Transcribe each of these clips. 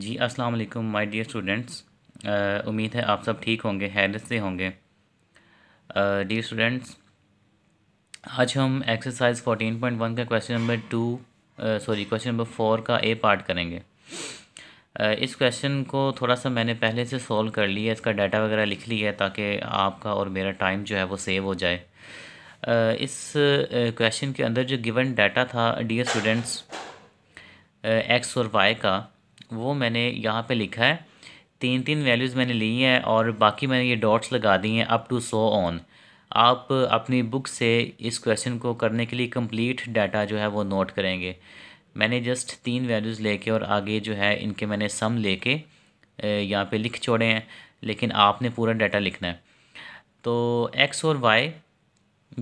जी अस्सलाम वालेकुम my dear students उम्मीद है आप सब ठीक होंगे हैरत से होंगे डियर स्टूडेंट्स आज हम एक्सरसाइज 14.1 का question number two sorry question number four का ए पार्ट करेंगे uh, इस क्वेश्चन को थोड़ा सा मैंने पहले से सॉल्व कर लिया इसका डाटा वगैरह लिख लिया है ताकि आपका और मेरा टाइम जो है वो सेव हो जाए uh, इस क्वेश्चन के अंदर जो गिवन डाटा था डियर स्टूडेंट्स एक्स और वाई का वो मैंने यहाँ पे लिखा है तीन तीन वैल्यूज़ मैंने ली हैं और बाकी मैंने ये डॉट्स लगा दी हैं अप टू सो ऑन आप अपनी बुक से इस क्वेश्चन को करने के लिए कंप्लीट डाटा जो है वो नोट करेंगे मैंने जस्ट तीन वैल्यूज़ लेके और आगे जो है इनके मैंने सम ले कर यहाँ लिख छोड़े हैं लेकिन आपने पूरा डाटा लिखना है तो एक्स और वाई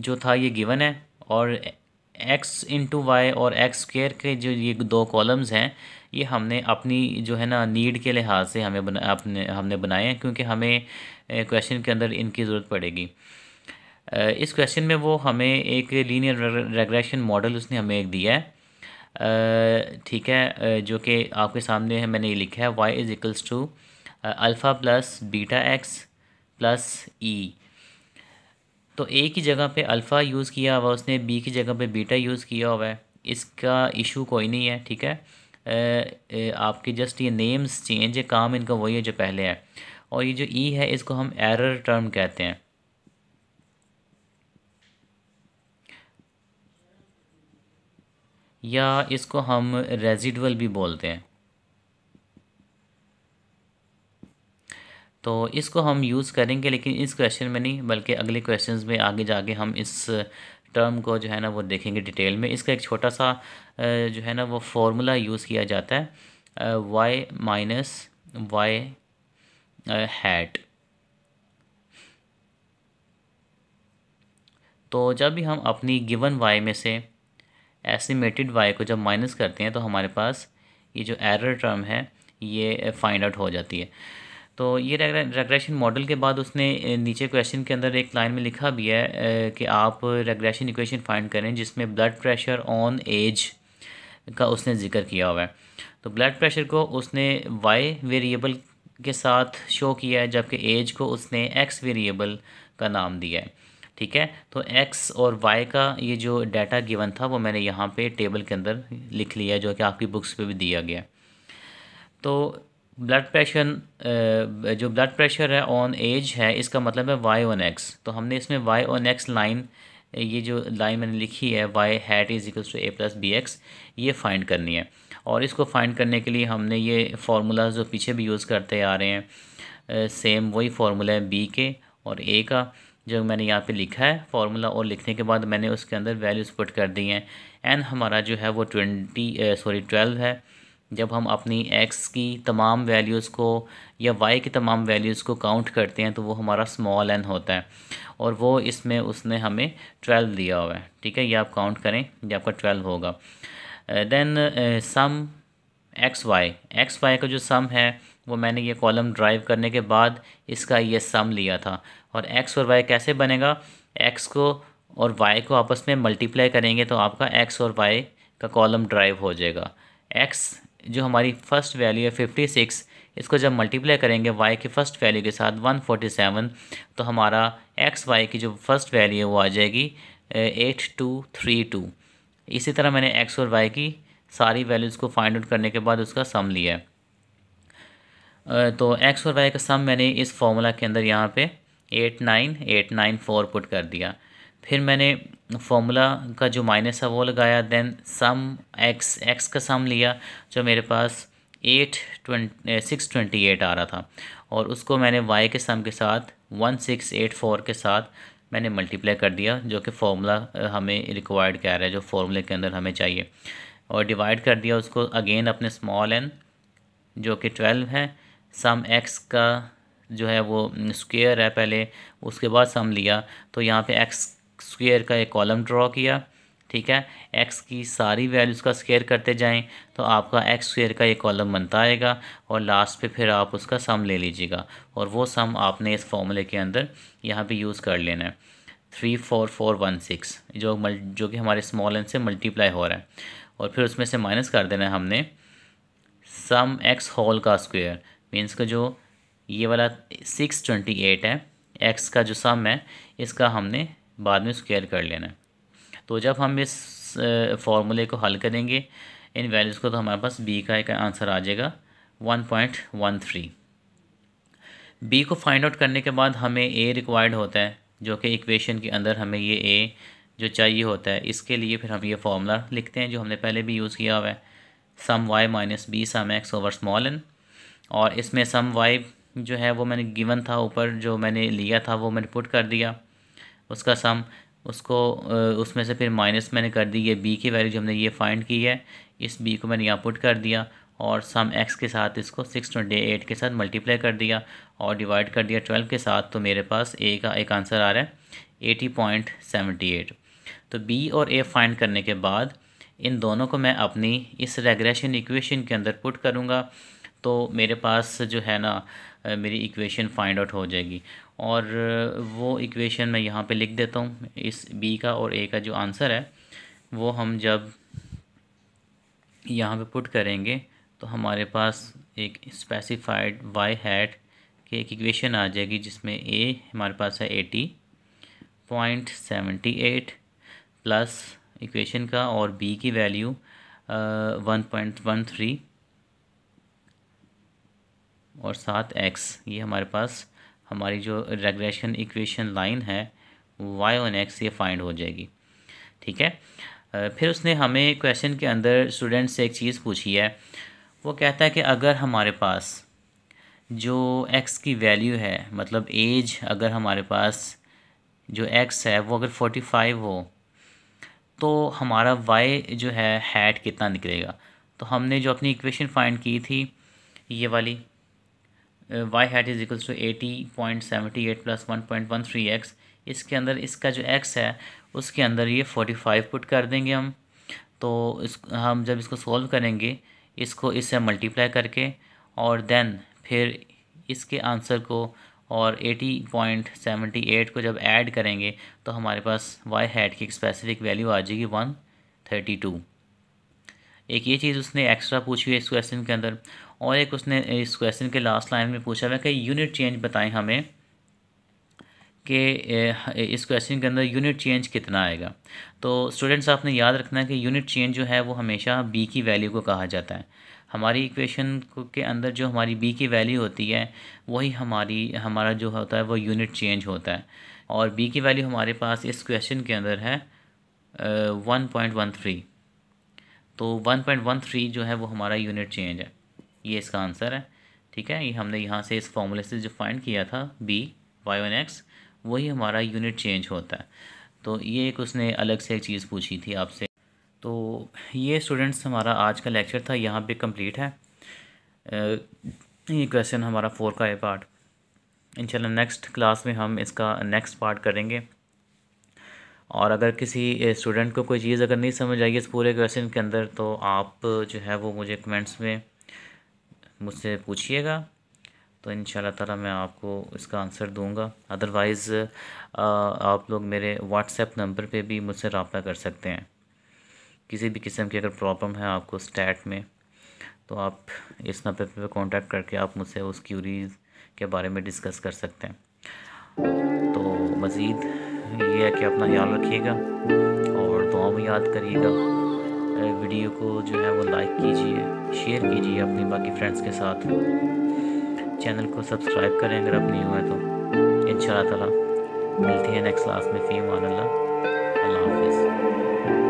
जो था ये गिवन है और एक्स इंटू वाई और एक्स स्क्र के जो ये दो कॉलम्स हैं ये हमने अपनी जो है ना नीड के लिहाज से हमें बना अपने हमने बनाए हैं क्योंकि हमें क्वेश्चन के अंदर इनकी ज़रूरत पड़ेगी इस क्वेश्चन में वो हमें एक लीनियर रेग्रेशन मॉडल उसने हमें एक दिया है ठीक है जो कि आपके सामने है मैंने ये लिखा है Y is equals to alpha plus beta X plus E तो ए की जगह पे अल्फ़ा यूज़ किया हुआ उसने बी की जगह पे बीटा यूज़ किया हुआ है इसका इशू कोई नहीं है ठीक है आपके जस्ट ये नेम्स चेंज है काम इनका वही है जो पहले है और ये जो ई e है इसको हम एरर टर्म कहते हैं या इसको हम रेजिडुअल भी बोलते हैं तो इसको हम यूज़ करेंगे लेकिन इस क्वेश्चन में नहीं बल्कि अगले क्वेश्चंस में आगे जाके हम इस टर्म uh, को जो है ना वो देखेंगे डिटेल में इसका एक छोटा सा uh, जो है ना वो फॉर्मूला यूज़ किया जाता है वाई माइनस वाई हैट तो जब भी हम अपनी गिवन वाई में से एस्टिमेटेड वाई को जब माइनस करते हैं तो हमारे पास ये जो एरर टर्म है ये फाइंड uh, आउट हो जाती है तो ये रेग्रेशन मॉडल के बाद उसने नीचे क्वेश्चन के अंदर एक लाइन में लिखा भी है कि आप रेग्रेशन इक्वेशन फाइंड करें जिसमें ब्लड प्रेशर ऑन एज का उसने जिक्र किया हुआ है तो ब्लड प्रेशर को उसने वाई वेरिएबल के साथ शो किया है जबकि एज को उसने एक्स वेरिएबल का नाम दिया है ठीक है तो एक्स और वाई का ये जो डाटा गिवन था वो मैंने यहाँ पे टेबल के अंदर लिख लिया जो कि आपकी बुक्स पे भी दिया गया तो ब्लड प्रेशर uh, जो ब्लड प्रेशर है ऑन एज है इसका मतलब है वाई ऑन एक्स तो हमने इसमें वाई ऑन एक्स लाइन ये जो लाइन मैंने लिखी है Y hat is equals to A plus B X ये फाइंड करनी है और इसको फाइंड करने के लिए हमने ये फार्मूला जो पीछे भी यूज़ करते आ रहे हैं सेम uh, वही फार्मूला है बी के और ए का जो मैंने यहाँ पे लिखा है फार्मूला और लिखने के बाद मैंने उसके अंदर वैल्यूज़ पुट कर दी हैं एन हमारा जो है वो ट्वेंटी सॉरी ट्वेल्व है जब हम अपनी एक्स की तमाम वैल्यूज़ को या वाई की तमाम वैल्यूज़ को काउंट करते हैं तो वो हमारा स्मॉल एन होता है और वो इसमें उसने हमें ट्वेल्व दिया हुआ है ठीक है ये आप काउंट करें ये आपका ट्वेल्व होगा then sum X Y X Y का जो सम है वो मैंने ये कॉलम ड्राइव करने के बाद इसका ये सम लिया था और एक्स और वाई कैसे बनेगा एक्स को और वाई को आपस में मल्टीप्लाई करेंगे तो आपका एक्स और वाई का कॉलम ड्राइव हो जाएगा एक्स जो हमारी फ़र्स्ट वैल्यू है फिफ्टी सिक्स इसको जब मल्टीप्लाई करेंगे वाई की फ़र्स्ट वैल्यू के साथ वन फोर्टी सेवन तो हमारा एक्स वाई की जो फ़र्स्ट वैल्यू है वो आ जाएगी एट टू थ्री टू इसी तरह मैंने एक्स और वाई की सारी वैल्यूज़ को फाइंड आउट करने के बाद उसका सम लिया है तो एक्स और वाई का सम मैंने इस फॉर्मूला के अंदर यहाँ पे eight nine eight nine four put कर दिया फिर मैंने फॉर्मूला का जो माइनस है वो लगाया देन सम एक्स एक्स का सम लिया जो मेरे पास eight twenty six twenty eight आ रहा था और उसको मैंने वाई के सम के साथ वन सिक्स एट फोर के साथ मैंने मल्टीप्लाई कर दिया जो कि फॉर्मूला eh, हमें रिक्वायर्ड कह रहा है जो फॉर्मूले के अंदर हमें चाहिए और डिवाइड कर दिया उसको अगेन अपने स्मॉल एन जो कि ट्वेल्व है सम एक्स का जो है वो स्क्वायर है पहले उसके बाद सम लिया तो यहाँ पे एक्स स्क्वेयर का एक कॉलम ड्रॉ किया ठीक है एक्स की सारी वैल्यूज़ का स्क्वेयर करते जाएं तो आपका एक्स स्क्वेयर का ये कॉलम बनता आएगा और लास्ट पे फिर आप उसका सम ले लीजिएगा और वो सम आपने इस फॉर्मूले के अंदर यहाँ पे यूज़ कर लेना है three four four one six जो मल जो कि हमारे स्मॉल एन से मल्टीप्लाई हो रहा है और फिर उसमें से माइनस कर देना है हमने सम एक्स होल का स्क्वेयर मीन्स का जो ये वाला सिक्स ट्वेंटी एट है एक्स का जो सम है इसका हमने बाद में स्क्वायर कर लेना है तो जब हम इस फार्मूले को हल करेंगे इन वैल्यूज़ को तो हमारे पास बी का एक आंसर आ जाएगा one point one three B को फाइंड आउट करने के बाद हमें ए रिक्वायर्ड होता है जो कि इक्वेशन के अंदर हमें ये ए जो चाहिए होता है इसके लिए फिर हम ये फॉर्मूला लिखते हैं जो हमने पहले भी यूज़ किया हुआ है sum Y minus B sum X over small N और इसमें सम वाई जो है वो मैंने गिवन था ऊपर जो मैंने लिया था वो मैंने पुट कर दिया उसका सम उसको उसमें से फिर माइनस मैंने कर दी ये बी की वैल्यू जो हमने ये फाइंड की है इस बी को मैंने यहाँ पुट कर दिया और सम एक्स के साथ इसको सिक्स ट्वेंटी एट के साथ मल्टीप्लाई कर दिया और डिवाइड कर दिया ट्वेल्व के साथ तो मेरे पास ए का एक आंसर आ रहा है एटी पॉइंट सेवेंटी एट तो बी और ए फाइंड करने के बाद इन दोनों को मैं अपनी इस रेग्रेशन इक्वेशन के अंदर पुट करूँगा तो मेरे पास जो है ना मेरी इक्वेशन फाइंड आउट हो जाएगी और वो इक्वेशन मैं यहाँ पे लिख देता हूँ इस बी का और ए का जो आंसर है वो हम जब यहाँ पे पुट करेंगे तो हमारे पास एक स्पेसिफाइड वाई हैट की एक इक्वेशन आ जाएगी जिसमें ए हमारे पास है eighty point seventy eight plus equation का और बी की value one point one three और सात एक्स ये हमारे पास हमारी जो रेग्रेशन इक्वेशन लाइन है वाई ऑन एक्स ये फाइंड हो जाएगी ठीक है फिर उसने हमें क्वेश्चन के अंदर स्टूडेंट से एक चीज़ पूछी है वो कहता है कि अगर हमारे पास जो एक्स की वैल्यू है मतलब एज अगर हमारे पास जो एक्स है वो अगर फोर्टी फाइव हो तो हमारा वाई जो है हैट कितना निकलेगा तो हमने जो अपनी इक्वेशन फाइंड की थी ये वाली Y hat is equals to eighty point seventy eight plus one point one three X इसके अंदर इसका जो एक्स है उसके अंदर ये फोर्टी फाइव पुट कर देंगे हम तो इस हम जब इसको सॉल्व करेंगे इसको इससे मल्टीप्लाई करके और देन फिर इसके आंसर को और एटी पॉइंट सेवेंटी एट को जब ऐड करेंगे तो हमारे पास वाई हैड की एक स्पेसिफिक वैल्यू आ जाएगी वन थर्टी टू एक ये चीज़ उसने एक्स्ट्रा पूछी है इस क्वेश्चन के अंदर और एक उसने इस क्वेश्चन के लास्ट लाइन में पूछा हुआ कि यूनिट चेंज बताएं हमें कि इस क्वेश्चन के अंदर यूनिट चेंज कितना आएगा तो स्टूडेंट्स आपने याद रखना है कि यूनिट चेंज जो है वो हमेशा बी की वैल्यू को कहा जाता है हमारी इक्वेशन के अंदर जो हमारी बी की वैल्यू होती है वही हमारी हमारा जो होता है वो यूनिट चेंज होता है और बी की वैल्यू हमारे पास इस क्वेश्चन के अंदर है वन पॉइंट वन थ्री तो वन पॉइंट वन थ्री जो है वो हमारा यूनिट चेंज है ये इसका आंसर है ठीक है ये हमने यहाँ से इस फॉर्मूले से जो फाइंड किया था बी वाई वन एक्स वही हमारा यूनिट चेंज होता है तो ये एक उसने अलग से एक चीज़ पूछी थी आपसे तो ये स्टूडेंट्स हमारा आज का लेक्चर था यहाँ पे कंप्लीट है ये क्वेश्चन हमारा फोर का है पार्ट इंशाल्लाह नेक्स्ट क्लास में हम इसका नेक्स्ट पार्ट करेंगे और अगर किसी स्टूडेंट को कोई चीज़ अगर नहीं समझ आई इस पूरे क्वेश्चन के अंदर तो आप जो है वो मुझे कमेंट्स में मुझसे पूछिएगा तो इन ताला मैं आपको इसका आंसर दूंगा अदरवाइज़ आप लोग मेरे व्हाट्सएप नंबर पे भी मुझसे रबा कर सकते हैं किसी भी किस्म की अगर प्रॉब्लम है आपको स्टैट में तो आप इस नंबर पे कांटेक्ट करके आप मुझसे उस क्यूरीज के बारे में डिस्कस कर सकते हैं तो मज़ीद ये है कि अपना ख्याल रखिएगा और दुआ में याद करिएगा वीडियो को जो है वो लाइक कीजिए शेयर कीजिए अपने बाकी फ्रेंड्स के साथ चैनल को सब्सक्राइब करें अगर आप नहीं हुए तो इन ताला मिलती है नेक्स्ट क्लास में फ़ीम अल्लाह हाफिज़